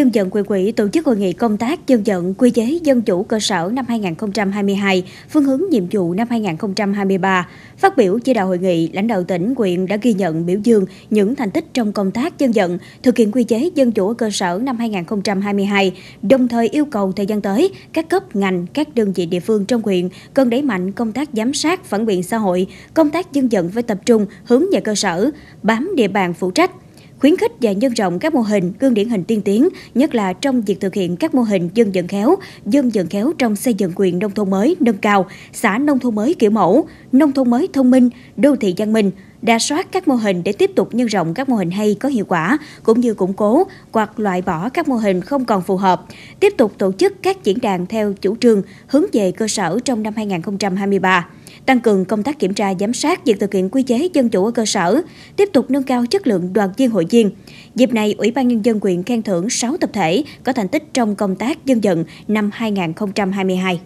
dân vận quyền quỹ tổ chức hội nghị công tác dân vận quy chế dân chủ cơ sở năm 2022, phương hướng nhiệm vụ năm 2023. Phát biểu chỉ đạo hội nghị, lãnh đạo tỉnh, quyện đã ghi nhận biểu dương những thành tích trong công tác dân vận, thực hiện quy chế dân chủ cơ sở năm 2022, đồng thời yêu cầu thời gian tới, các cấp ngành, các đơn vị địa phương trong huyện cần đẩy mạnh công tác giám sát, phản biện xã hội, công tác dân vận với tập trung hướng về cơ sở, bám địa bàn phụ trách khuyến khích và nhân rộng các mô hình gương điển hình tiên tiến, nhất là trong việc thực hiện các mô hình dân vận khéo, dân vận khéo trong xây dựng quyền nông thôn mới nâng cao, xã nông thôn mới kiểu mẫu, nông thôn mới thông minh, đô thị văn minh, đa soát các mô hình để tiếp tục nhân rộng các mô hình hay có hiệu quả, cũng như củng cố hoặc loại bỏ các mô hình không còn phù hợp, tiếp tục tổ chức các diễn đàn theo chủ trương hướng về cơ sở trong năm 2023 tăng cường công tác kiểm tra giám sát việc thực hiện quy chế dân chủ ở cơ sở, tiếp tục nâng cao chất lượng đoàn viên hội viên. Dịp này, Ủy ban Nhân dân huyện khen thưởng 6 tập thể có thành tích trong công tác dân vận năm 2022.